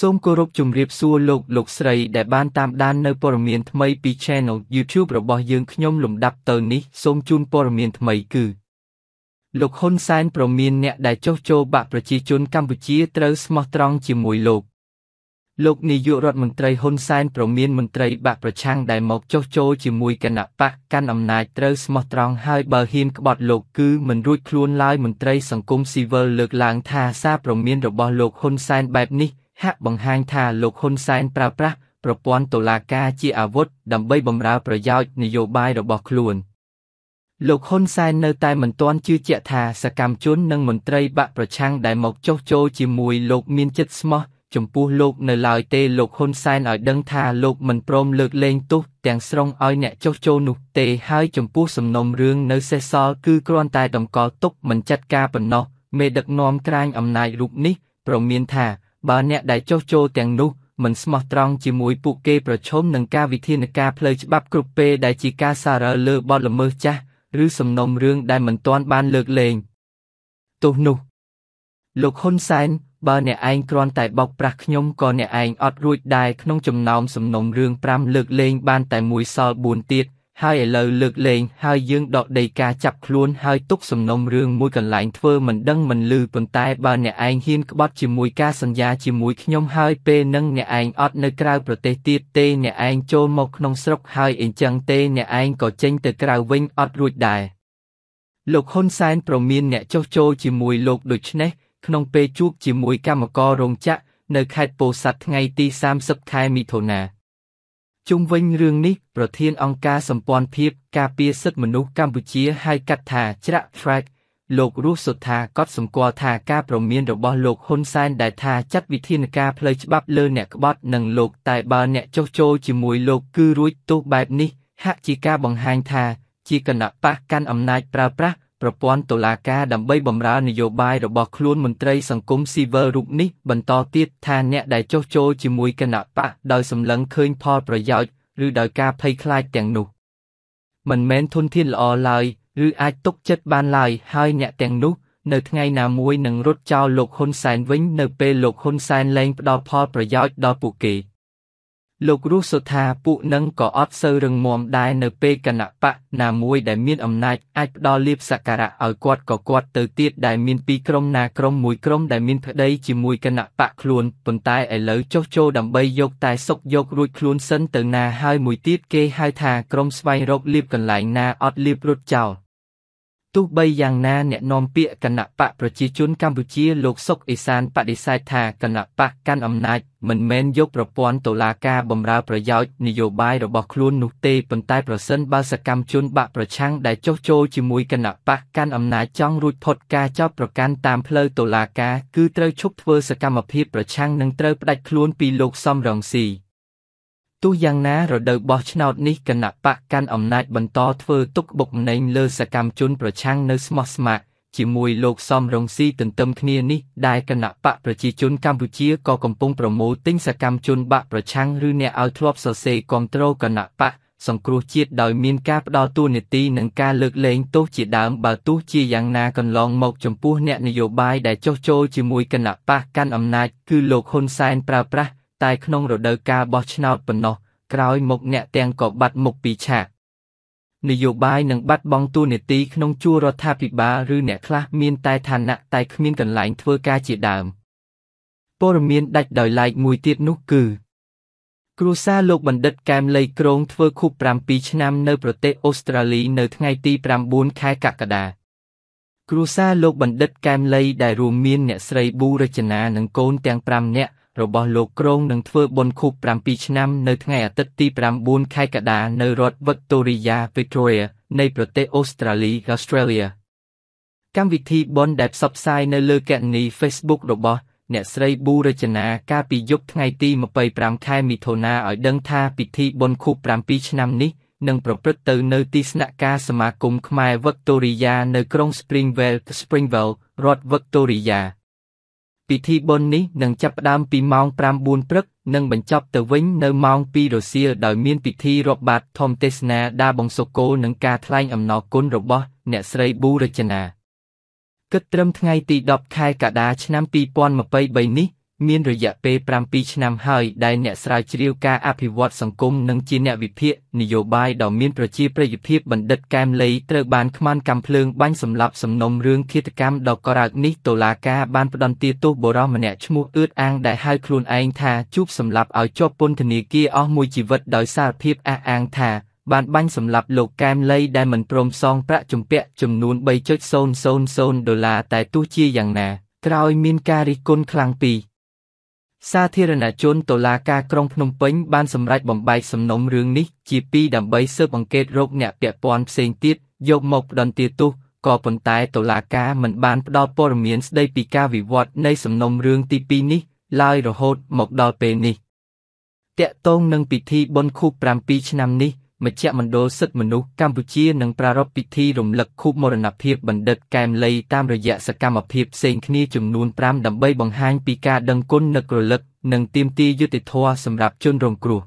សូមគោរពជំរាបសួរលោកលោកស្រីដែលបានតាមដាននៅព័ត៌មានថ្មីពី Channel YouTube របស់យើងខ្ញុំលំដាប់ទៅនេះសូមជូនព័ត៌មានថ្មីគឺលោកហ៊ុនសែនប្រមានអ្នក ដែលចុះចូលបាក់ប្រជាជន កម្ពុជាត្រូវស្មោះត្រង់ជាមួយលោក លោកនាយករដ្ឋមន្ត្រីហ៊ុនសែនប្រមានមន្ត្រីបាក់ប្រឆាំងដែលមកចុះចូលជាមួយគណៈបកកាន់អំណាចត្រូវស្មោះត្រង់ហើយបើហ៊ានក្បត់លោក គឺមិនរួចខ្លួនឡើយមន្ត្រីសង្គមស៊ីវិលលើកឡើងថាសារប្រមានរបស់លោកហ៊ុនសែនបែបនេះហាក់បង្ហាញថាលោកហ៊ុនសែនប្រើប្រាស់ប្រព័ន្ធតុលាការជាអាវុធដើម្បីបំរើ ប្រយោជន៍នយោបាយរបស់ខ្លួន។លោកហ៊ុនសែននៅតែមិនទាន់ជឿជាក់ថាសកម្មជននិងមន្ត្រីបកប្រឆាំងដែលមកចុះចូលជាមួយលោកមានចិត្តស្មោះ ចំពោះលោក នៅឡើយទេលោកហ៊ុនសែនឲ្យដឹងថាលោកមិនព្រមលើកលែងទោសទាំងស្រុងឲ្យអ្នកចុះចូលនោះទេហើយចំពោះសំណុំរឿងនៅសេសសល់គឺគ្រាន់តែតម្កល់ទុកមិនចាត់ការប៉ុណ្ណោះមេដឹកនាំក្រាញអំណាចរូបនេះប្រមានថាបើអ្នកដែលចោះចូលទាំងនោះមិនស្មោះត្រង់ជាមួយពួកគេប្រឈមនឹងការវិធានការផ្លូវច្បាប់គ្រប់ពេលដែលជាការសារលើបទល្មើសចាស់ឬសំណុំរឿងដែលមិនទាន់បានលើកលែងទោះនោះលោកហ៊ុនសែនបើអ្នកឯងគ្រាន់តែបោកប្រាស់ខ្ញុំក៏អ្នកឯងអត់រួចដែរក្នុងចំណោមសំណុំរឿង5លើកលែងបានតែមួយសល់4ទៀតហើយឥឡូវលើកលែងហើយយើងដកដីការចាប់ខ្លួនហើយទុកសំណុំរឿងមួយកន្លែងធ្វើមិនដឹងមិនឮប៉ុន្តែបើអ្នកឯងហ៊ានក្បត់ជាមួយការសន្យាជាមួយខ្ញុំហើយពេលនឹងអ្នកឯងអត់នៅក្រៅប្រទេសទៀតទេអ្នកឯងចូលមកក្នុងស្រុកហើយអញ្ចឹងទេអ្នកឯងក៏ចេញទៅក្រៅវិញអត់រួចដែរលោកហ៊ុនសែនប្រមាន អ្នកចុះចូលជាមួយលោកដូច្នេះក្នុងពេលជួបជាមួយកម្មកររោងចក្រនៅខេត្តពោធិ៍សាត់ថ្ងៃទី30ខែមិថុនា។ជុំវិញរឿងនេះប្រធានអង្គការសម្ព័ន្ធភាពការពារសិទ្ធិមនុស្សកម្ពុជាហៅកាត់ថាច្រាក់ Track លោករស់សុថាក៏សម្គាល់ថាការប្រមានរបស់លោកហ៊ុនសែនដែលថាចាត់វិធានការផ្លូវច្បាប់លើ អ្នកក្បត់និងលោកតែបើអ្នកចុះចូលជាមួយលោក គឺរួចទោះបែបនេះ ហាក់ជាការបង្ហាញថាជាគណៈបកកាន់អំណាចប្រើប្រាស់ប្រព័ន្ធតុលាការដើម្បីបម្រើនយោបាយរបស់ខ្លួនមន្ត្រីសង្គមស៊ីវិលរូបនេះ បន្តទៀតថាអ្នកដែលចុះចូលជាមួយគណៈបកដោយសម្លឹងឃើញផលប្រយោជន៍ឬដោយការភ័យខ្លាចទាំងនោះមិនមែនធនធានល្អឡើយឬអាចទុកចិត្តបានឡើយហើយអ្នកទាំងនោះនៅថ្ងៃណាមួយនឹងរត់ចោលលោកហ៊ុនសែនវិញនៅពេលលោកហ៊ុនសែនលែងផ្ដល់ផលប្រយោជន៍ដល់ពួកគេ។លោករស់សុថាពួកនឹងក៏អត់សូវរឹងមាំដែរនៅពេលគណៈបកណាមួយដែលមានអំណាចអាចផ្ដល់លៀបសក្ការៈឲ្យគាត់ក៏គាត់ទៅទៀតដែលមានពីរក្រុមណាក្រុមមួយក្រុមដែលមានប្តីជាមួយគណៈបកខ្លួនប៉ុន្តែឥឡូវចុះចូលដើម្បីយកតែ សុកយករួចខ្លួនសិនទៅណាហើយមួយទៀតគេហៅថាក្រុមស្វែងរកលៀបកន្លែងណាអត់លៀបរត់ចោលទោះបីយ៉ាងណាអ្នកនាំពាក្យគណៈបកប្រជាជនកម្ពុជាលោកសុកអេសានបដិសេធថាគណៈបកកាន់អំណាចមិនមែនយកប្រព័ន្ធតុលាការបម្រើប្រយោជន៍នយោបាយរបស់ខ្លួននោះទេប៉ុន្តែប្រសិនបើសកម្មជនបកប្រឆាំងដែលចុះចូលជាមួយគណៈបកកាន់អំណាចចង់រួចផុតការចោទប្រកាន់តាមផ្លូវតុលាការគឺត្រូវឈប់ធ្វើសកម្មភាពប្រឆាំងនិងត្រូវផ្ដាច់ខ្លួនពីលោកសំរងស៊ី។ទោះយ៉ាងណារដូវបោះឆ្នោតនេះគណៈបកកាន់អំណាចបន្តធ្វើទុកបុកម្នេញលើសកម្មជនប្រឆាំងនៅស្មោះស្ម័គ្រជាមួយលោកសំរងស៊ីទន្ទឹមគ្នានេះដែលគណៈបកប្រជាជនកម្ពុជាក៏កំពុងប្រមូលទិញសកម្មជនបកប្រឆាំងឬអ្នកឲ្យធ្លាប់សរសេរគ្រប់គ្រងគណៈបកសង្គ្រោះជាតិដោយមានការផ្ដល់តួនាទីនិងការលើកលែងទោសជាដើមបើទោះជាយ៉ាងណាកន្លងមកចំពោះអ្នកនយោបាយដែលចុះចូលជាមួយគណៈបកកាន់អំណាចគឺលោកហ៊ុនសែនប្រើប្រាស់តែក្នុងរដូវកាលបោះឆ្នោតប៉ុណ្ណោះក្រោយមកអ្នកទាំងក៏បាត់មុខពីឆាកនយោបាយនឹងបាត់បង់តួនាទីក្នុងជួររដ្ឋាភិបាលឬអ្នកខ្លះ មាន តែឋានៈតែគ្មានកន្លែងធ្វើការជាដើមព័ត៌មានដាច់ដោយឡែកមួយទៀតនោះគឺគ្រួសារលោកបណ្ឌិតកែមលីក្រងធ្វើខួប7ឆ្នាំនៅប្រទេសអូស្ត្រាលីនៅថ្ងៃទី9ខែកក្កដាគ្រួសារលោកបណ្ឌិតកែមលី ដែលរួមមានអ្នកស្រីប៊ូរចនា និងកូនទាំង5នាក់របស់លោកក្រុងនឹងធ្វើបុណ្យខួប7ឆ្នាំនៅ ថ្ងៃអាទិត្យទី9ខែកដានៅរដ្ឋ Victoria Victoria នៃប្រទេសអូស្ត្រាលី Australia កម្មវិធីបុណ្យដែលផ្សព្វផ្សាយនៅលើកនី Facebook របស់ អ្នកស្រីប៊ូរចនាកាលពីយប់ថ្ងៃទី25ខែមិថុនាឲ្យដឹងថាពិធីបុណ្យខួប7ឆ្នាំនេះនឹងប្រព្រឹត្តទៅនៅទីស្នាក់ការសមាគមខ្មែរ Victoria នៅក្រុង Springvale Springvale រដ្ឋ Victoria ពិធីបុណ្យនេះនឹងចាប់ផ្ដើមពីម៉ោង9:00ព្រឹក និងបញ្ចប់ទៅវិញនៅម៉ោង2រសៀលដោយមានពិធីរាប់បាតធម្មទេសនាដាបងសុគោនិងការថ្លែងអំណរគុណរបស់អ្នកស្រីប៊ូរចនាគិតត្រឹមថ្ងៃទី10ខែកដាឆ្នាំ2023នេះមានរយៈពេល7ឆ្នាំហើយដែលអ្នកស្រាវជ្រាវការអភិវឌ្ឍសង្គមនិងជាអ្នកវិភាគនយោបាយដ៏មានប្រជាប្រិយភាពបណ្ឌិតកែមលីត្រូវបានខ្មានកាំភ្លើងបាញ់សម្លាប់សំណុំរឿងឃាតកម្មដ៏ក្រោកនេះតុលាការបានផ្តន្ទាទោសបុរសម្នាក់ឈ្មោះអឺតអាងដែលហៅខ្លួនឯងថាជូបសម្លាប់ឲ្យជាប់ពន្ធនាគារអស់មួយជីវិតដោយសារភាពអះអាងថាបានបាញ់សម្លាប់លោកកែមលីដែលមិនព្រមសង ប្រាក់ជំពាក់ ចំនួន3.000ដុល្លារតែទោះជាយ៉ាងណាក្រោយមានការរិះគន់ខ្លាំងពីសាធារណជនតុលាការក្រុងភ្នំពេញបានសម្រេចបំបែកសំណុំរឿងនេះជាពីរដើម្បីស៊ើបអង្កេតរោគអ្នកពាក់ព័ន្ធផ្សេងទៀតយកមកផ្ដន្ទាទោសក៏ប៉ុន្តែតុលាការមិនបានផ្ដល់ព័ត៌មានស្ដីពីការវិវត្តនៃសំណុំរឿងទី2នេះឡើយរហូតមកដល់ពេលនេះតាក់ទងនឹងពិធីបុណ្យខួប7ឆ្នាំនេះមជ្ឈមណ្ឌលសិទ្ធិមនុស្សកម្ពុជានឹងប្រារព្ធពិធីរំលឹកខួបមរណភាពបណ្ឌិតកែមលីតាមរយៈសកម្មភាពផ្សេងគ្នាចំនួន5ដើម្បីបង្ហាញពីការដឹងគុណនឹករលឹកនិងទាមទារយុត្តិធម៌សម្រាប់ជនរងគ្រោះ។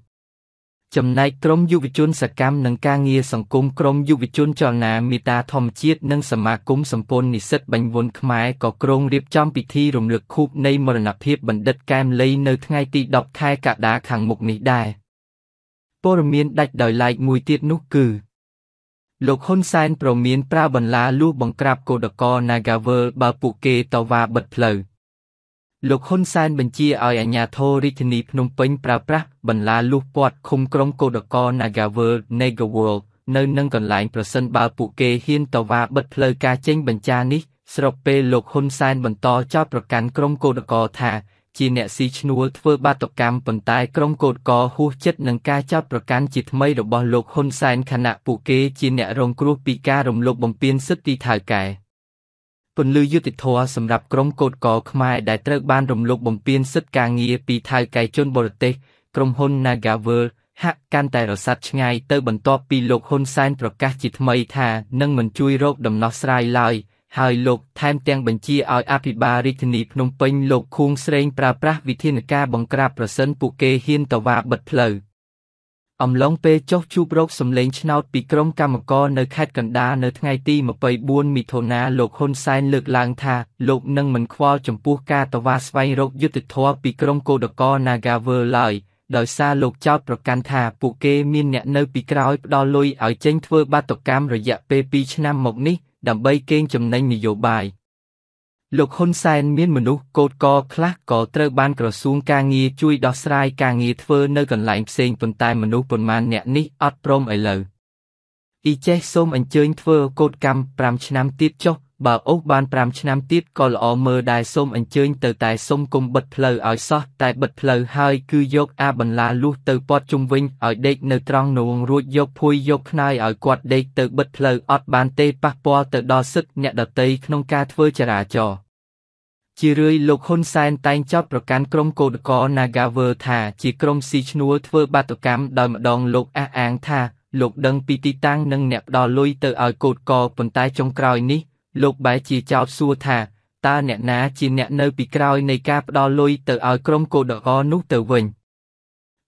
ចំណែកក្រមយុវជនសកម្មនិងការងារសង្គមក្រមយុវជនចលនាមេតាធម្មជាតិនិងសមាគមសម្ព័ន្ធនិស្សិតបញ្ញវន្តខ្មែរក៏ក្រុងរៀបចំពិធីរំលឹកខួបនៃមរណភាពបណ្ឌិតកែមលីនៅថ្ងៃទី10ខែកក្កដាខាងមុខនេះដែរ។ព័ត៌មានដាច់ដោយឡែកមួយទៀតនោះគឺលោកហ៊ុនសែនប្រមានប្រើបន្លាលួបង្ក្រាបកោដកល Nagavel បើពួកគេតវ៉ាបិទផ្លូវលោកហ៊ុនសែនបញ្ជាឲ្យអាជ្ញាធររាជធានីភ្នំពេញប្រើប្រាស់បន្លាលួពាត់ឃុំក្រុងកោដកល Nagavel Nagavel នៅនឹងកន្លែងប្រសិនបើ ពួកគេហ៊ានតវ៉ាបិទផ្លូវការចេញបញ្ជានេះ ស្របពេលលោកហ៊ុនសែនបន្តចោទប្រកាន់ក្រុមកោដកលថាជាអ្នកស៊ីឈ្នួលធ្វើបាតុកម្មប៉ុន្តែក្រុមកោតកោហួសចិត្តនឹងការចោទប្រកាន់ជាថ្មីរបស់លោកហ៊ុនសែនខណៈពួកគេជាអ្នករងគ្រោះពីការរំលោភបំពានសិទ្ធិថៅកែពន្លឺយុតិធធសម្រាប់ក្រុមកោតកោខ្មែរដែលត្រូវបានរំលោភបំពានសិទ្ធិការងារពីថៅកែជនបរទេស ក្រុមហ៊ុន Nagaworld ហាក់កាន់តែរសាត់ឆ្ងាយទៅបន្ទាប់ពីលោកហ៊ុនសែនប្រកាសជាថ្មីថានឹងមិនជួយរកដំណោះស្រាយឡើយ។ហើយលោកថែម ទាំងបញ្ជាឲ្យអភិបាលរាជធានីភ្នំពេញលោកខួងស្រេងប្រើប្រាស់វិធានការបង្ក្រាបប្រសិនពួកគេហ៊ានតវ៉ាបិទផ្លូវអំឡុងពេលចុះជួបរោគសម្លេងឆ្នោតពីក្រុមកម្មការនៅខេត្តកណ្ដាលនៅថ្ងៃទី24មិថុនាលោកហ៊ុនសែនលើកឡើងថាលោកនឹងមិនខ្វល់ចំពោះការតវ៉ាស្វែងរកយុត្តិធម៌ពីក្រុមកោដកល Nagavel ឡើយដោយសារលោកចោទប្រកាន់ថាពួកគេមានអ្នកនៅពីក្រោយផ្ដល់លុយឲ្យចេញធ្វើបាតុកម្មរយៈពេល2ឆ្នាំមកនេះដើម្បីកេងចំណេញនយោបាយលោកហ៊ុនសែនមានមនុស្សកោតកលខ្លះក៏ត្រូវបានក្រសួងការងារជួយដោះស្រាយការងារធ្វើនៅកន្លែងផ្សេងប៉ុន្តែមនុស្សប៉ុន្មានអ្នកនេះអត់ព្រមឥឡូវអ៊ីចេះសូមអញ្ជើញធ្វើកោតកម្ម5ឆ្នាំទៀតចុះបើអូសបាន5ឆ្នាំទៀតក៏ល្អមើលដែរសូមអញ្ជើញទៅតែសូមគុំបិទផ្លូវឲ្យសោះតែបិទផ្លូវហើយគឺយកអាបន្លាលុះទៅពត់ជុំវិញឲ្យដេកនៅត្រង់នួងរួចយកភួយយកខ្នើយឲ្យគាត់ដេកទៅបិទផ្លូវអត់បានទេប៉ះពាល់ទៅដល់សិទ្ធិអ្នកដតីក្នុងការធ្វើចរាចរណ៍ជារឿយលោកហ៊ុនសែនតែងចោទប្រកាន់ក្រុមកោតក្រ Nagaver ថាជាក្រុមស៊ីឈ្នួលធ្វើបាតុកម្មដោយម្ដងលោកអះអាង ថាលោកដឹងពីទីតាំងនិងអ្នកផ្ដល់លុយទៅឲ្យកូតកោប៉ុន្តែចុងក្រោយនេះលោកបែជាចោតសួរថាតើអ្នកណាជាអ្នកនៅពីក្រោយនៃការផ្ដល់លុយទៅឲ្យក្រុមកូដអនោះ ទៅវិញ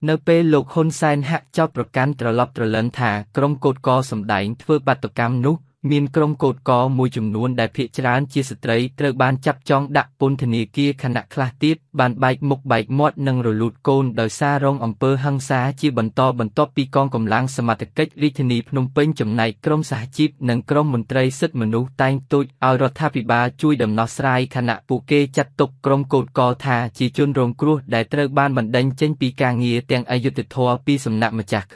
នៅពេលលោកហ៊ុនសែនហាក់ចោតប្រកាន់ត្រឡប់ត្រលឹងថាក្រុមកូដកសម្ដែងធ្វើបាតុកម្មនោះមានក្រុមកោតកមួយចំនួនដែលភ ieck ច្រើនជាស្ត្រីត្រូវបានចាប់ចងដាក់ពន្ធនាគារខណៈខ្លះទៀតបានបែកមុខបែកមាត់និងរលូតកូនដោយសាររងអំពើហិង្សាជាបន្តបន្ទាប់ពីកងកម្លាំងសមត្ថកិច្ចរាជធានីភ្នំពេញចំណែកក្រុមសហជីពនិងក្រុមមន្ត្រីសិទ្ធិមនុស្សតែងទូជឲ្យរដ្ឋាភិបាលជួយដំណោះស្រាយខណៈពួកគេចាត់ទុកក្រុមកោតកថាជាជនរងគ្រោះដែលត្រូវបានបណ្តេញចេញពីការងារទាំងអយុត្តិធម៌ពីសំណាក់ម្ចាស់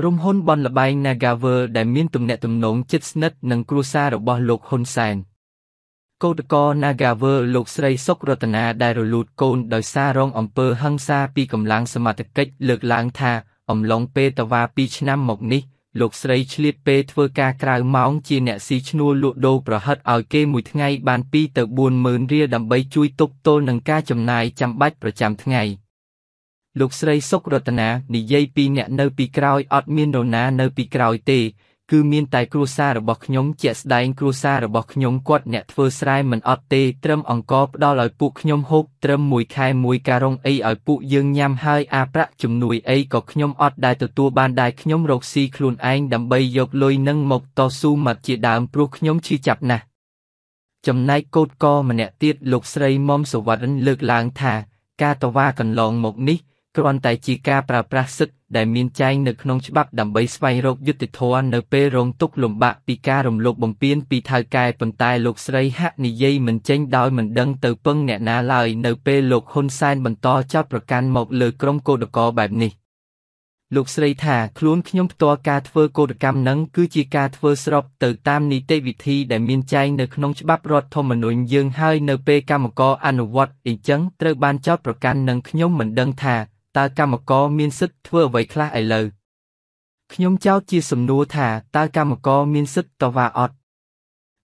ក្រុមហ៊ុនបនលបែង Nagavel ដែលមានទំនាក់ទំនងជិតស្និទ្ធនឹងគ្រួសាររបស់លោកហ៊ុនសែនកោតកោ Nagavel លោកស្រីសុករតនាដែលរលូតកូនដោយសាររងអំពើហិង្សា ពីកម្លាំងសមត្ថកិច្ចលើកឡើងថាអំឡុងពេលតវ៉ា2ឆ្នាំមកនេះលោកស្រីឆ្លៀតពេលធ្វើការក្រៅម៉ោងជាអ្នកស៊ីឈ្នួលលក់ដូរប្រហិតឲ្យគេមួយថ្ងៃ បាន2ទៅ4ម៉ឺនរៀលដើម្បីជួយទប់ទល់នឹងការចំណាយចាំបាច់ប្រចាំថ្ងៃ។លោកស្រីសុករតនានិយាយពីអ្នកនៅពីក្រោយអត់មាននរណានៅ ពីក្រោយទេគឺមានតែគ្រួសាររបស់ខ្ញុំជាក់ស្ដែង គ្រួសាររបស់ខ្ញុំគាត់អ្នកធ្វើស្រែមិនអត់ទេត្រឹមអង្គផ្ដល់ឲ្យពួកខ្ញុំហូបត្រឹមមួយខែមួយការងអីឲ្យពួកយើងញ៉ាំហើយអាប្រាក់ជំនួយអីក៏ខ្ញុំអត់ដែរទទួល បានដែរខ្ញុំរកស៊ីខ្លួនឯងដើម្បីយកលុយនឹងមកតស៊ូមកជាដើមព្រោះខ្ញុំឈឺចាប់ណាស់ចំណែកកូតកម្នាក់ទៀតលោកស្រីមុំសវណ្ណលើកឡើងថា ការតវ៉ាកន្លងមកនេះគ្រាន់តែជាការប្រើប្រាស់សិទ្ធិដែលមានចែងនៅក្នុងច្បាប់ដើម្បីស្វែងរកយុត្តិធម៌នៅពេលរងទុក្ខលំបាកពីការរំលោភបំពានពីថៅកែប៉ុន្តែលោកស្រីហាក់និយាយមិនចេញដោយមិនដឹងទៅពឹងអ្នកណាឡើយនៅពេលលោកហ៊ុនសែនបន្តចោទប្រកាន់មកលើក្រុមកោដកបែបនេះលោកស្រីថាខ្លួនខ្ញុំផ្ទាល់ការធ្វើកោតកម្មនឹងគឺជាការធ្វើស្របទៅតាមនីតិវិធីដែលមានចែងនៅក្នុងច្បាប់រដ្ឋធម្មនុញ្ញយើងហើយនៅពេលកម្មករអនុវត្តអ៊ីចឹងត្រូវបានចោទប្រកាន់នឹងខ្ញុំមិនដឹងថាតើកម្មករមានសិទ្ធិធ្វើអ្វីខ្លះឥឡូវខ្ញុំចោទជាសំណួរថាតើកម្មករមានសិទ្ធិតវ៉ាអត់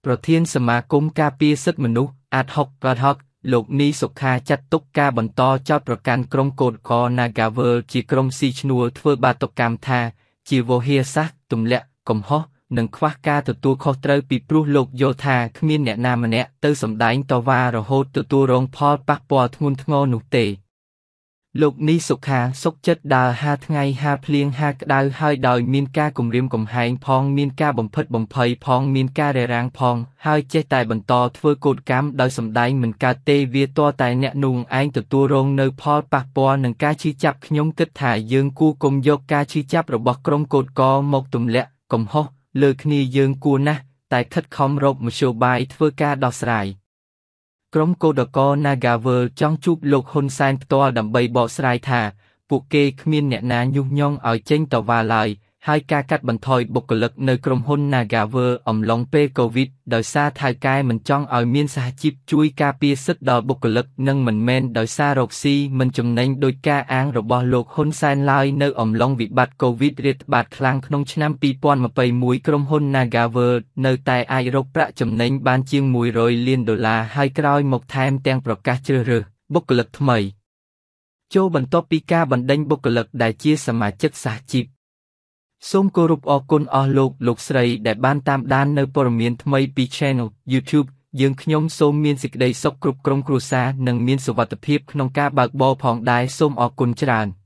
ប្រធានសមាគមការពារសិទ្ធិមនុស្សអាត6ក៏ហកលោកនីសុខាចាត់ទុកការបន្តចោទប្រកាន់ក្រុមកូតកោ Nagavel ជាក្រុមស៊ីឈ្នួលធ្វើបាតុកម្មថាជាវោហារសាសទម្លាក់កំហុសនិងខ្វះការទទួលខុសត្រូវពីព្រោះលោកយល់ថាគ្មានអ្នកណាម្នាក់ទៅសម្ដែងតវ៉ារហូតទទួលរងផលប៉ះពាល់ធ្ងន់ធ្ងរនោះទេ។លោកនីសុខាសុកចិត្តដើរហាថ្ងៃហាភ្លៀងហាក្តៅហើយដោយមានការគំរាមកំហែងផង មាន ការបំផិតបំភ័យផងមានការរារាំងផងហើយចេះតែបន្តធ្វើកោតកម្មដោយសម្ដែងមិនកើតទេវាតតែអ្នកនោះឯងទទួលរងនៅផលប៉ះពាល់នឹងការឈឺចាប់ខ្ញុំគិតថាយើងគួរគុំយកការឈឺចាប់របស់ក្រុមកោតកមកទម្លាក់កំហុសលើគ្នាយើងគួរណាស់តែខិតខំរកមធ្យោបាយធ្វើការដោះស្រាយ។ក្រុមគោដកនាហ្កាវើចង់ជួបលោកហ៊ុនសែនផ្ទាល់ដើម្បីបកស្រាយថាពួកគេគ្មានអ្នកណាញុះញង់ឲ្យចេញតវ៉ាឡើយហើយការកាត់បន្ថយបុគ្គលិកនៅក្រុមហ៊ុន Nagaver អំឡុងពេល COVID ដោយសារថៅកែមិនចង់ឲ្យមានសហជីពជួយការពារសិទ្ធិដល់បុគ្គលិកនិងមិនមែនដោយសាររកស៊ីមិនចំណេញដោយការអាងរបស់លោកហ៊ុនសែនឡើយនៅអំឡុងវិបត្តិ COVID រាតត្បាតខ្លាំងក្នុងឆ្នាំ2021ក្រុមហ៊ុន Nagaver នៅតែអាចរកប្រាក់ចំណេញបានជាង100លានដុល្លារហើយក្រោយមកថែមទាំងប្រកាសជ្រើសរើសបុគ្គលិកថ្មីចូលបន្ទាប់ពីការបណ្ដេញបុគ្គលិកដែលជាសមាជិកសហជីពសូមគោរពអរគុណអស់លោក លោកស្រីដែលបានតាមដាននៅព័ត៌មានថ្មីពី Channel YouTube យើងខ្ញុំសូមមានសេចក្តីសុខគ្រប់ក្រុមគ្រួសារនិងមានសុវត្ថិភាពក្នុងការបើកបរផងដែរសូមអរគុណច្រើន។